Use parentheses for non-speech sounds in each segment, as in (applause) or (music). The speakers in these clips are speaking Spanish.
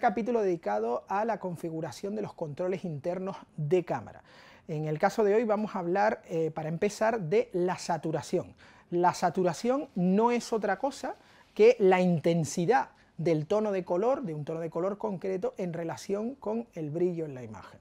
capítulo dedicado a la configuración de los controles internos de cámara. En el caso de hoy vamos a hablar, eh, para empezar, de la saturación. La saturación no es otra cosa que la intensidad del tono de color, de un tono de color concreto, en relación con el brillo en la imagen.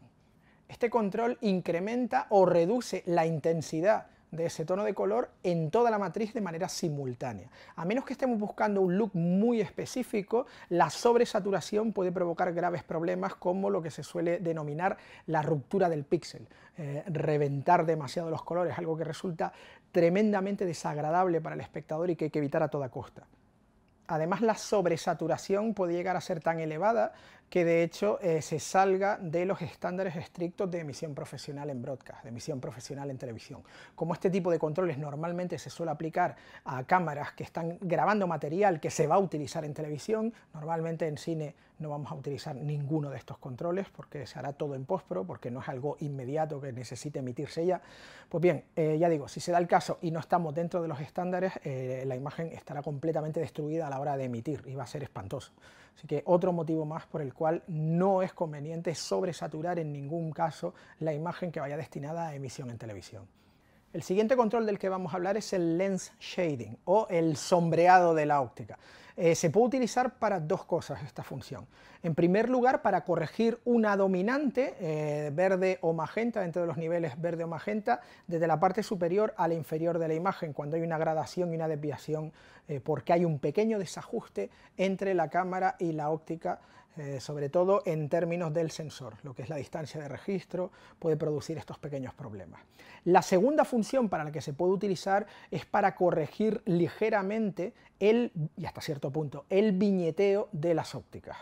Este control incrementa o reduce la intensidad de ese tono de color en toda la matriz de manera simultánea. A menos que estemos buscando un look muy específico, la sobresaturación puede provocar graves problemas como lo que se suele denominar la ruptura del píxel, eh, reventar demasiado los colores, algo que resulta tremendamente desagradable para el espectador y que hay que evitar a toda costa. Además, la sobresaturación puede llegar a ser tan elevada que de hecho eh, se salga de los estándares estrictos de emisión profesional en broadcast, de emisión profesional en televisión. Como este tipo de controles normalmente se suele aplicar a cámaras que están grabando material que se va a utilizar en televisión, normalmente en cine no vamos a utilizar ninguno de estos controles porque se hará todo en postpro, porque no es algo inmediato que necesite emitirse ya. Pues bien, eh, ya digo, si se da el caso y no estamos dentro de los estándares, eh, la imagen estará completamente destruida a la hora de emitir y va a ser espantoso. Así que otro motivo más por el cual no es conveniente sobresaturar en ningún caso la imagen que vaya destinada a emisión en televisión. El siguiente control del que vamos a hablar es el lens shading o el sombreado de la óptica. Eh, se puede utilizar para dos cosas esta función. En primer lugar, para corregir una dominante eh, verde o magenta dentro de los niveles verde o magenta desde la parte superior a la inferior de la imagen, cuando hay una gradación y una desviación, eh, porque hay un pequeño desajuste entre la cámara y la óptica eh, sobre todo en términos del sensor, lo que es la distancia de registro, puede producir estos pequeños problemas. La segunda función para la que se puede utilizar es para corregir ligeramente el, y hasta cierto punto, el viñeteo de las ópticas.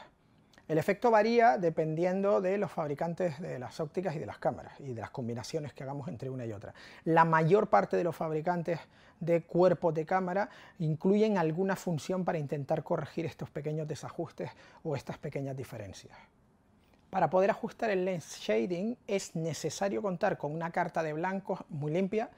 El efecto varía dependiendo de los fabricantes de las ópticas y de las cámaras y de las combinaciones que hagamos entre una y otra. La mayor parte de los fabricantes de cuerpos de cámara incluyen alguna función para intentar corregir estos pequeños desajustes o estas pequeñas diferencias. Para poder ajustar el lens shading es necesario contar con una carta de blanco muy limpia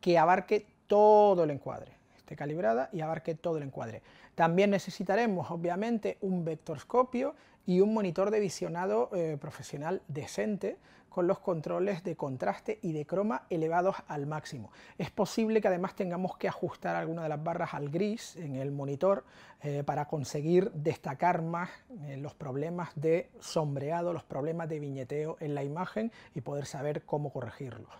que abarque todo el encuadre esté calibrada y abarque todo el encuadre. También necesitaremos obviamente un vectorscopio y un monitor de visionado eh, profesional decente con los controles de contraste y de croma elevados al máximo. Es posible que además tengamos que ajustar alguna de las barras al gris en el monitor eh, para conseguir destacar más eh, los problemas de sombreado, los problemas de viñeteo en la imagen y poder saber cómo corregirlos.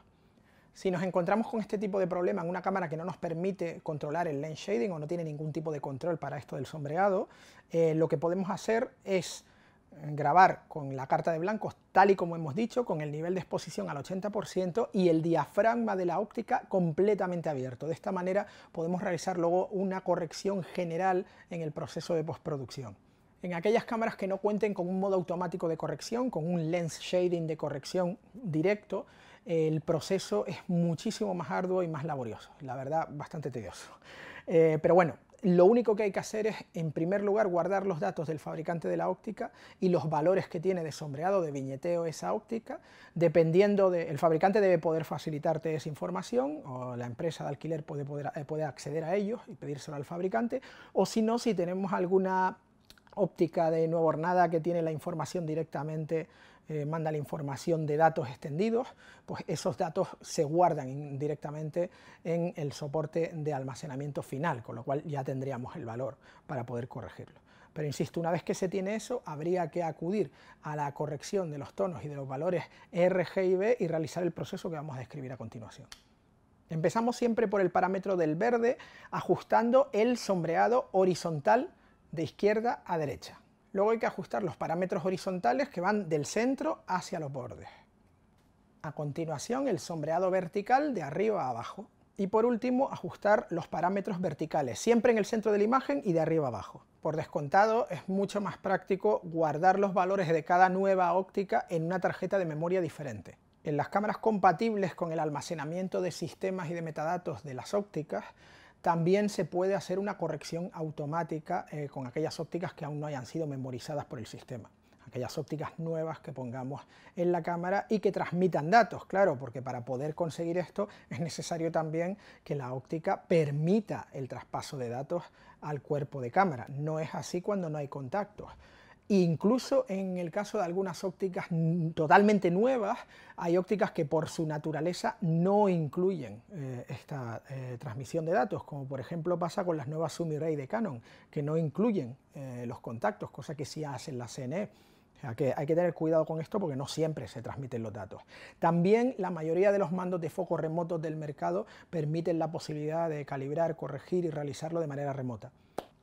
Si nos encontramos con este tipo de problema en una cámara que no nos permite controlar el lens shading o no tiene ningún tipo de control para esto del sombreado, lo que podemos hacer es grabar con la carta de blancos tal y como hemos dicho, con el nivel de exposición al 80% y el diafragma de la óptica completamente abierto. De esta manera podemos realizar luego una corrección general en el proceso de postproducción. En aquellas cámaras que no cuenten con un modo automático de corrección, con un lens shading de corrección directo, el proceso es muchísimo más arduo y más laborioso, la verdad bastante tedioso. Eh, pero bueno, lo único que hay que hacer es, en primer lugar, guardar los datos del fabricante de la óptica y los valores que tiene de sombreado, de viñeteo esa óptica. Dependiendo de... el fabricante debe poder facilitarte esa información o la empresa de alquiler puede, poder, eh, acceder a ellos y pedírselo al fabricante. O si no, si tenemos alguna óptica de nuevo Hornada que tiene la información directamente eh, manda la información de datos extendidos, pues esos datos se guardan directamente en el soporte de almacenamiento final, con lo cual ya tendríamos el valor para poder corregirlo. Pero insisto, una vez que se tiene eso, habría que acudir a la corrección de los tonos y de los valores R, G y B y realizar el proceso que vamos a describir a continuación. Empezamos siempre por el parámetro del verde, ajustando el sombreado horizontal de izquierda a derecha. Luego hay que ajustar los parámetros horizontales que van del centro hacia los bordes. A continuación el sombreado vertical de arriba a abajo. Y por último ajustar los parámetros verticales, siempre en el centro de la imagen y de arriba a abajo. Por descontado es mucho más práctico guardar los valores de cada nueva óptica en una tarjeta de memoria diferente. En las cámaras compatibles con el almacenamiento de sistemas y de metadatos de las ópticas, también se puede hacer una corrección automática eh, con aquellas ópticas que aún no hayan sido memorizadas por el sistema aquellas ópticas nuevas que pongamos en la cámara y que transmitan datos, claro, porque para poder conseguir esto es necesario también que la óptica permita el traspaso de datos al cuerpo de cámara. No es así cuando no hay contactos. Incluso en el caso de algunas ópticas totalmente nuevas, hay ópticas que por su naturaleza no incluyen eh, esta eh, transmisión de datos, como por ejemplo pasa con las nuevas Sumi-Ray de Canon, que no incluyen eh, los contactos, cosa que sí hacen la CNE. hay que tener cuidado con esto porque no siempre se transmiten los datos. También la mayoría de los mandos de foco remotos del mercado permiten la posibilidad de calibrar, corregir y realizarlo de manera remota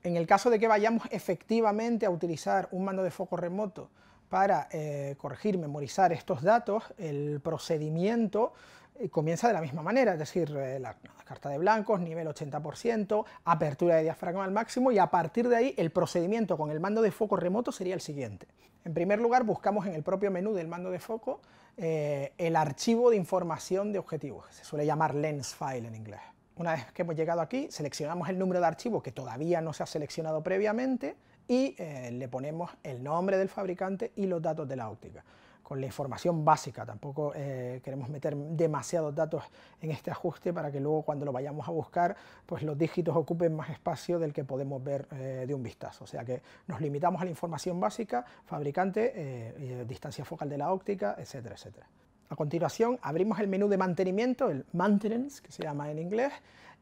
en el caso de que vayamos efectivamente a utilizar un mando de foco remoto para eh, corregir, memorizar estos datos, el procedimiento eh, comienza de la misma manera, es decir, eh, la, carta de blancos, nivel 80%, apertura de diafragma al máximo y a partir de ahí el procedimiento con el mando de foco remoto sería el siguiente. En primer lugar, buscamos en el propio menú del mando de foco el archivo de información de objetivos, se suele llamar lens file en inglés una vez que hemos llegado aquí, seleccionamos el número de archivo que todavía no se ha seleccionado previamente y eh, le ponemos el nombre del fabricante y los datos de la óptica con la información básica, tampoco eh, queremos meter demasiados datos en este ajuste para que luego cuando lo vayamos a buscar, pues los dígitos ocupen más espacio del que podemos ver eh, de un vistazo, o sea que nos limitamos a la información básica, fabricante, distancia focal de la óptica, etcétera, etcétera. A continuación, abrimos el menú de mantenimiento, el maintenance, que se llama en inglés,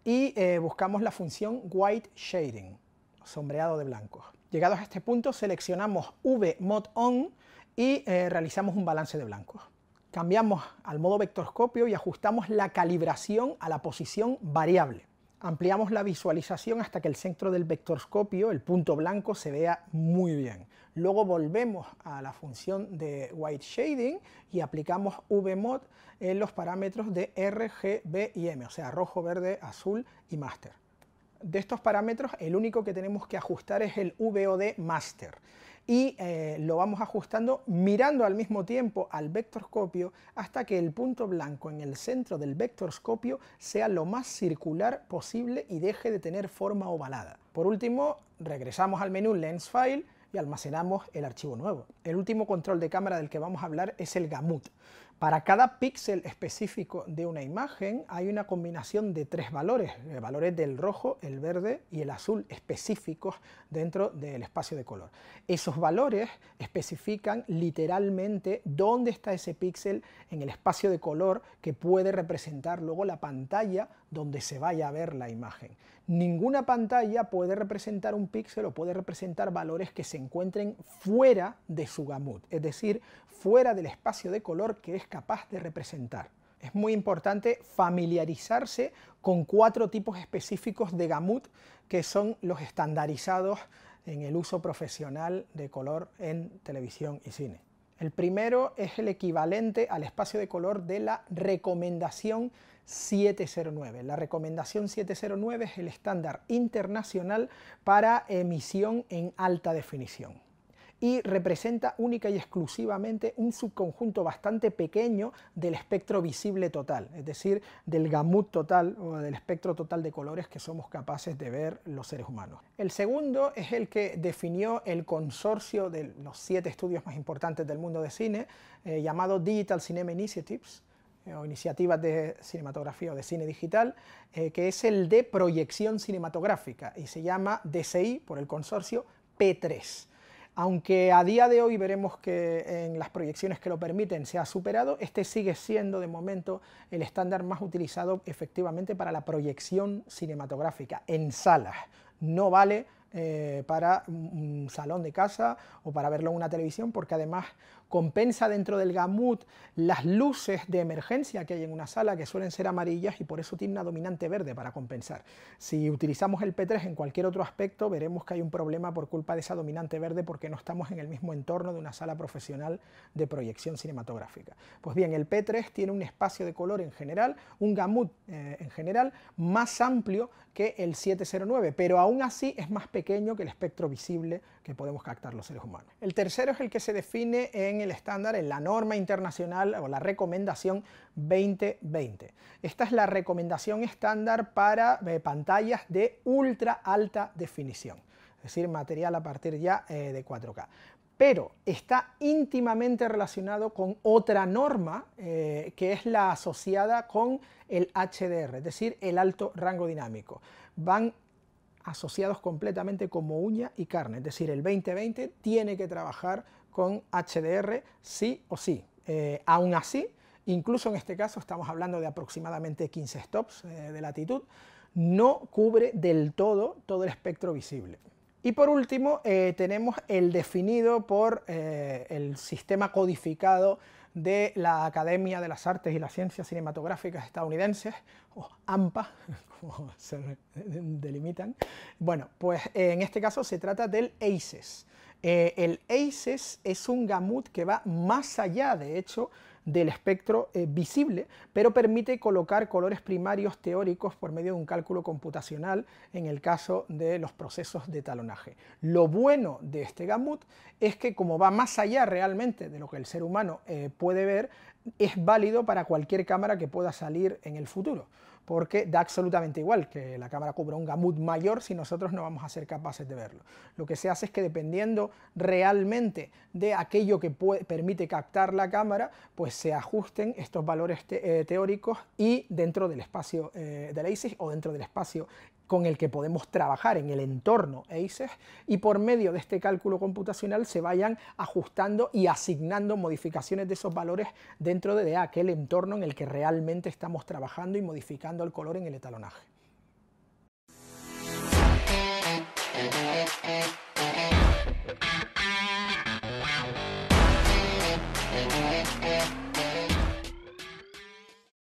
y eh, buscamos la función white shading, sombreado de blanco. Llegados a este punto, seleccionamos V mod on y eh, realizamos un balance de blancos. Cambiamos al modo vectorscopio y ajustamos la calibración a la posición variable. Ampliamos la visualización hasta que el centro del vectorscopio, el punto blanco, se vea muy bien. Luego volvemos a la función de White Shading y aplicamos VMOD en los parámetros de R, G, B y M, o sea, rojo, verde, azul y master de estos parámetros, el único que tenemos que ajustar es el VOD master. Y eh, lo vamos ajustando mirando al mismo tiempo al vectorscopio hasta que el punto blanco en el centro del vectorscopio sea lo más circular posible y deje de tener forma ovalada. Por último, regresamos al menú Lens File y almacenamos el archivo nuevo. El último control de cámara del que vamos a hablar es el gamut. Para cada píxel específico de una imagen hay una combinación de tres valores, eh, valores del rojo, el verde y el azul específicos dentro del espacio de color. Esos valores especifican literalmente dónde está ese píxel en el espacio de color que puede representar luego la pantalla donde se vaya a ver la imagen. Ninguna pantalla puede representar un píxel o puede representar valores que se encuentren fuera de su gamut, es decir, fuera del espacio de color que es capaz de representar. Es muy importante familiarizarse con cuatro tipos específicos de gamut que son los estandarizados en el uso profesional de color en televisión y cine. El primero es el equivalente al espacio de color de la recomendación 709. La recomendación 709 es el estándar internacional para emisión en alta definición y representa única y exclusivamente un subconjunto bastante pequeño del espectro visible total, es decir, del gamut total o del espectro total de colores que somos capaces de ver los seres humanos. El segundo es el que definió el consorcio de los siete estudios más importantes del mundo de cine, eh, llamado Digital Cinema Initiatives, eh, o iniciativas de cinematografía o de cine digital, eh, que es el de proyección cinematográfica y se llama DCI por el consorcio P3. Aunque a día de hoy veremos que en las proyecciones que lo permiten se ha superado, este sigue siendo de momento el estándar más utilizado efectivamente para la proyección cinematográfica en salas. No vale eh, para un salón de casa o para verlo en una televisión, porque además compensa dentro del gamut las luces de emergencia que hay en una sala, que suelen ser amarillas y por eso tiene una dominante verde para compensar. Si utilizamos el P3 en cualquier otro aspecto, veremos que hay un problema por culpa de esa dominante verde porque no estamos en el mismo entorno de una sala profesional de proyección cinematográfica. Pues bien, el P3 tiene un espacio de color en general, un gamut eh, en general, más amplio que el 709, pero aún así es más pequeño que el espectro visible que podemos captar los seres humanos. El tercero es el que se define en el estándar, en la norma internacional o la recomendación 2020. Esta es la recomendación estándar para eh, pantallas de ultra alta definición, es decir, material a partir ya eh, de 4K pero está íntimamente relacionado con otra norma eh, que es la asociada con el HDR, es decir, el alto rango dinámico. Van asociados completamente como uña y carne. Es decir, el 2020 tiene que trabajar con HDR sí o sí. Eh, aún así, incluso en este caso estamos hablando de aproximadamente 15 stops eh, de latitud, no cubre del todo todo el espectro visible. Y por último, eh, tenemos el definido por el sistema codificado de la Academia de las Artes y las Ciencias Cinematográficas Estadounidenses, o AMPA, (laughs) como se (laughs) delimitan. Bueno, pues eh, en este caso se trata del ACES. Eh, el ACES es un gamut que va más allá, de hecho, del espectro eh, visible, pero permite colocar colores primarios teóricos por medio de un cálculo computacional en el caso de los procesos de talonaje. Lo bueno de este gamut es que como va más allá realmente de lo que el ser humano eh, puede ver, es válido para cualquier cámara que pueda salir en el futuro porque da absolutamente igual que la cámara cubra un gamut mayor si nosotros no vamos a ser capaces de verlo. Lo que se hace es que dependiendo realmente de aquello que permite captar la cámara, pues se ajusten estos valores eh, teóricos y dentro del espacio eh, de la ISIS o dentro del espacio con el que podemos trabajar en el entorno ACES ¿eh, y por medio de este cálculo computacional se vayan ajustando y asignando modificaciones de esos valores dentro de aquel entorno en el que realmente estamos trabajando y modificando el color en el etalonaje.